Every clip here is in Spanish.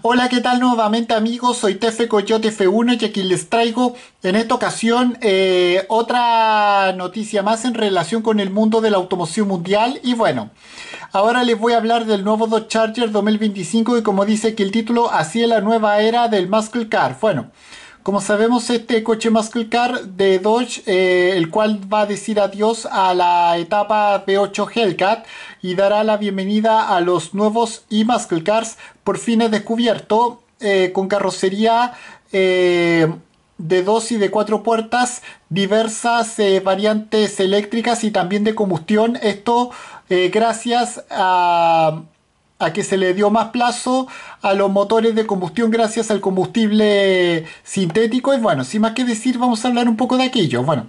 Hola, ¿qué tal nuevamente amigos? Soy Tefe Coyote F1 y aquí les traigo en esta ocasión eh, otra noticia más en relación con el mundo de la automoción mundial. Y bueno, ahora les voy a hablar del nuevo Dodge Charger 2025 y como dice que el título, así es la nueva era del Muscle Car. Bueno. Como sabemos, este coche Muscle Car de Dodge, eh, el cual va a decir adiós a la etapa V8 Hellcat y dará la bienvenida a los nuevos e Muscle Cars por fin es descubierto eh, con carrocería eh, de dos y de cuatro puertas, diversas variantes eléctricas y también de combustión. Esto gracias a a que se le dio más plazo a los motores de combustión gracias al combustible sintético. Y bueno, sin más que decir, vamos a hablar un poco de aquello. Bueno,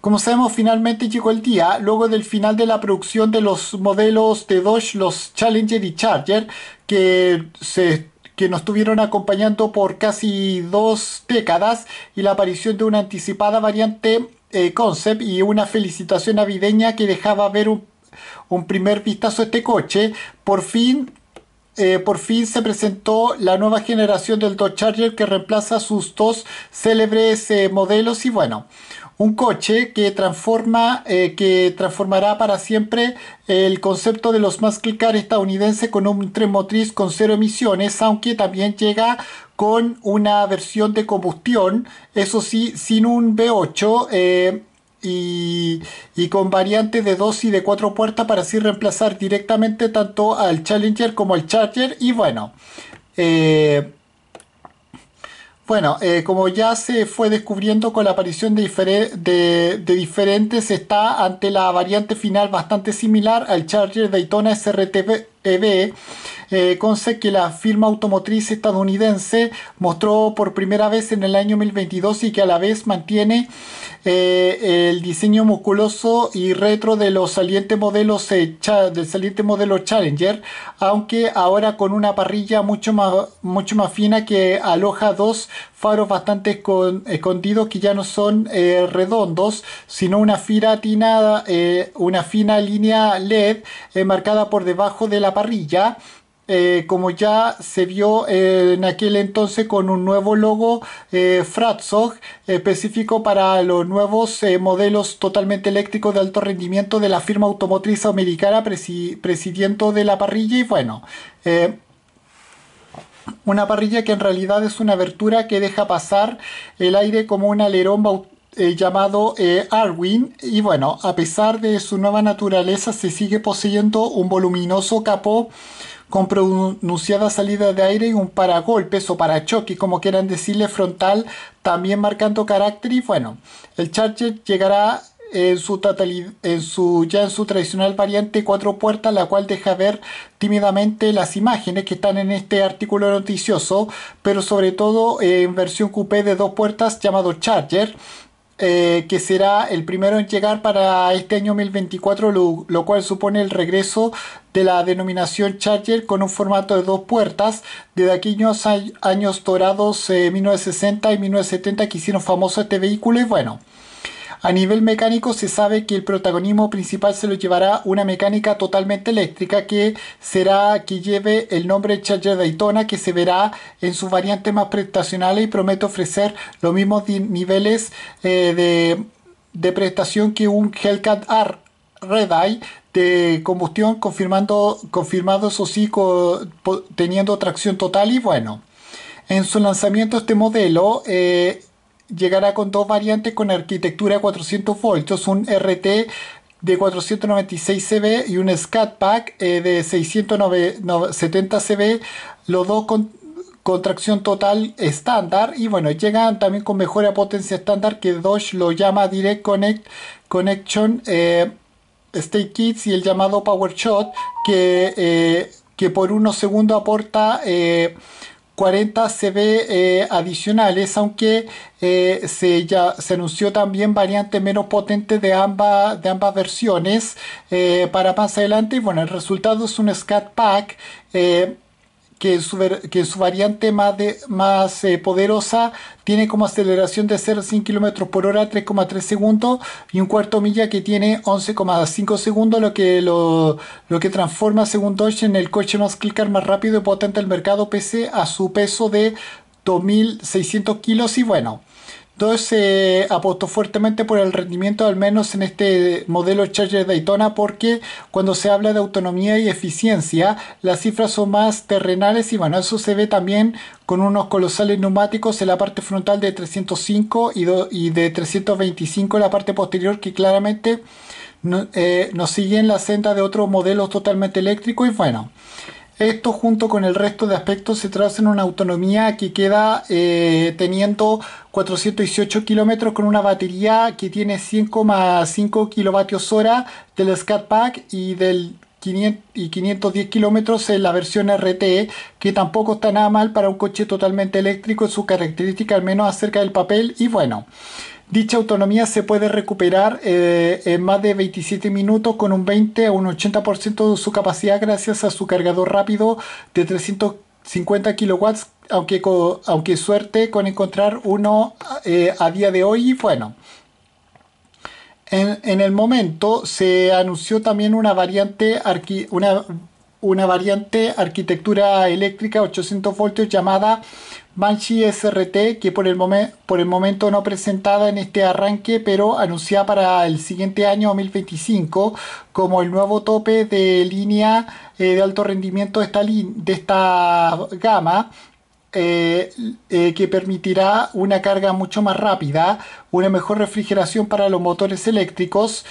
como sabemos, finalmente llegó el día, luego del final de la producción de los modelos de Dodge, los Challenger y Charger, que se que nos estuvieron acompañando por casi dos décadas y la aparición de una anticipada variante eh, concept y una felicitación navideña que dejaba ver un un primer vistazo a este coche, por fin eh, por fin se presentó la nueva generación del Dodge Charger que reemplaza sus dos célebres eh, modelos y bueno, un coche que transforma, eh, que transformará para siempre el concepto de los muscle car estadounidenses con un tren motriz con cero emisiones, aunque también llega con una versión de combustión, eso sí, sin un V8 y, con variantes de 2 y de 4 puertas para así reemplazar directamente tanto al Challenger como al Charger. Y bueno, eh, bueno, eh, como ya se fue descubriendo con la aparición de, diferentes, está ante la variante final bastante similar al Charger Daytona SRTB con e eh, que la firma automotriz estadounidense mostró por primera vez en el año 2022 y que a la vez mantiene eh, el diseño musculoso y retro de los salientes modelos eh, del saliente modelo Challenger, aunque ahora con una parrilla mucho más, mucho más fina que aloja dos faros bastante escondidos que ya no son eh, redondos, sino una fina, atinada, una fina línea LED marcada por debajo de la parrilla, eh, como ya se vio eh, en aquel entonces con un nuevo logo eh, específico para los nuevos eh, modelos totalmente eléctricos de alto rendimiento de la firma automotriz americana presidente de la parrilla y bueno una parrilla que en realidad es una abertura que deja pasar el aire como un alerón eh, llamado eh, Arwin y bueno, a pesar de su nueva naturaleza se sigue poseyendo un voluminoso capó con pronunciada salida de aire y un paragolpes o parachoque, como quieran decirle, frontal, también marcando carácter y bueno, el Charger llegará en su, en su, ya en su tradicional variante cuatro puertas, la cual deja ver tímidamente las imágenes que están en este artículo noticioso, pero sobre todo eh, en versión coupé de dos puertas llamado Charger, eh, que será el primero en llegar para este año 2024, lo, cual supone el regreso de la denominación Charger con un formato de dos puertas, de aquellos años dorados 1960 eh, y 1970 que hicieron famoso este vehículo y bueno. A nivel mecánico se sabe que el protagonismo principal se lo llevará una mecánica totalmente eléctrica que será que lleve el nombre Charger Daytona que se verá en sus variantes más prestacionales y promete ofrecer los mismos niveles eh, de, prestación que un Hellcat R Red Eye de combustión confirmando, confirmado eso sí teniendo tracción total y bueno en su lanzamiento este modelo eh, llegará con dos variantes con arquitectura 400 voltios, un RT de 496 CB y un Scat Pack eh, de 670 CB, los dos con, contracción total estándar y bueno, llegan también con mejora potencia estándar que Dodge lo llama Direct Connect Connection eh, State Kits y el llamado Power Shot que, eh, que por unos segundos aporta 40 se ve eh, adicionales, aunque eh, se, ya, se anunció también variante menos potente de, ambas de ambas versiones eh, para más adelante. Y bueno, el resultado es un Scat Pack que su, su variante más, de, más eh, poderosa tiene como aceleración de 0 a 100 km por hora 3,3 segundos y un cuarto milla que tiene 11,5 segundos, lo que, lo, que transforma, según Dodge, en el coche más clicker más rápido y potente del mercado, pese a su peso de 2.600 kilos. Y bueno, entonces se apostó fuertemente por el rendimiento, al menos en este modelo Charger Daytona, porque cuando se habla de autonomía y eficiencia, las cifras son más terrenales y bueno, eso se ve también con unos colosales neumáticos en la parte frontal de 305 y, de 325 en la parte posterior que claramente eh, nos siguen la senda de otros modelos totalmente eléctricos y bueno. Esto junto con el resto de aspectos se traduce en una autonomía que queda eh, teniendo 418 kilómetros con una batería que tiene 5,5 kilovatios hora del Scat Pack y del 500 y 510 kilómetros en la versión RT, que tampoco está nada mal para un coche totalmente eléctrico en su característica, al menos acerca del papel. Y bueno, Dicha autonomía se puede recuperar eh, en más de 27 minutos con un 20 a un 80% de su capacidad gracias a su cargador rápido de 350 kilowatts, aunque, aunque suerte con encontrar uno eh, a día de hoy y bueno. En, el momento se anunció también una variante, una una variante arquitectura eléctrica 800 voltios llamada Banshee SRT que por el, momento no presentada en este arranque pero anunciada para el siguiente año 2025 como el nuevo tope de línea eh, de alto rendimiento de esta, de esta gama eh, eh, que permitirá una carga mucho más rápida, una mejor refrigeración para los motores eléctricos,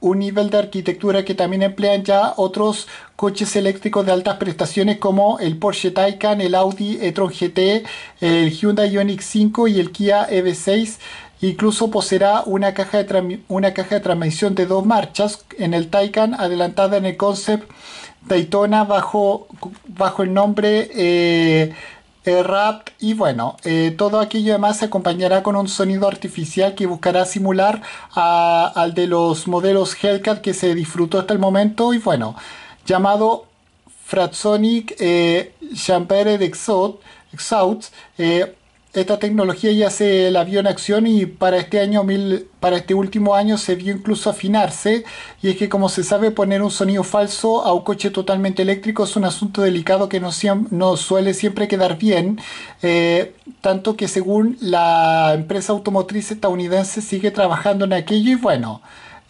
un nivel de arquitectura que también emplean ya otros coches eléctricos de altas prestaciones como el Porsche Taycan, el Audi e-tron GT, el Hyundai Ioniq 5 y el Kia EV6. Incluso poseerá una caja, de una caja de transmisión de dos marchas en el Taycan, adelantada en el concept Daytona bajo, bajo el nombre eh, eh, rap y bueno, eh, todo aquello además se acompañará con un sonido artificial que buscará simular al de los modelos Hellcat que se disfrutó hasta el momento y bueno, llamado Fratsonic eh, Champere de esta tecnología ya se la vio en acción y para este año mil, para este último año se vio incluso afinarse y es que como se sabe poner un sonido falso a un coche totalmente eléctrico es un asunto delicado que no, no suele siempre quedar bien eh, tanto que según la empresa automotriz estadounidense sigue trabajando en aquello y bueno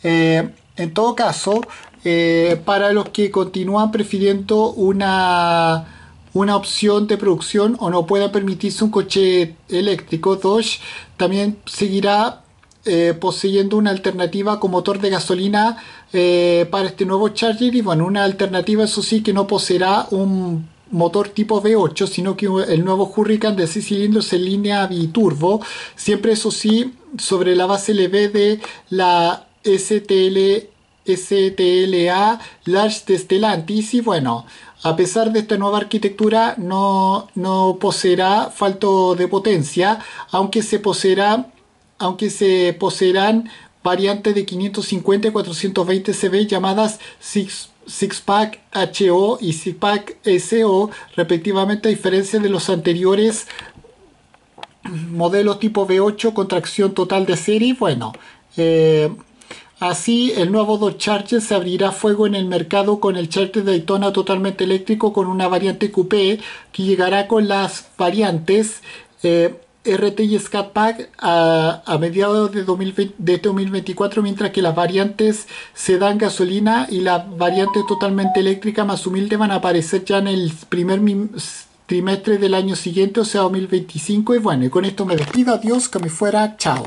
eh, en todo caso eh, para los que continúan prefiriendo una una opción de producción o no pueda permitirse un coche eléctrico, Dodge también seguirá eh, poseyendo una alternativa con motor de gasolina eh, para este nuevo Charger y bueno, una alternativa eso sí que no poseerá un motor tipo V8, sino que el nuevo Hurricane de 6 cilindros en línea biturbo, siempre eso sí sobre la base LV de la STL, STLA Large de Stellantis y bueno, a pesar de esta nueva arquitectura, no, no poseerá falto de potencia, aunque se, aunque se poseerán variantes de 550 y 420 CB llamadas six, pack HO y 6-Pack SO, respectivamente, a diferencia de los anteriores modelos tipo V8 con tracción total de serie. Bueno, eh, Así, el nuevo Dodge Charger se abrirá fuego en el mercado con el Charger Daytona totalmente eléctrico con una variante coupé que llegará con las variantes eh, RT y Scat Pack a, mediados de, 2024, este mientras que las variantes se dan gasolina y la variante totalmente eléctrica más humilde van a aparecer ya en el primer trimestre del año siguiente, o sea 2025. Y bueno, y con esto me despido, adiós, que me fuera, chao.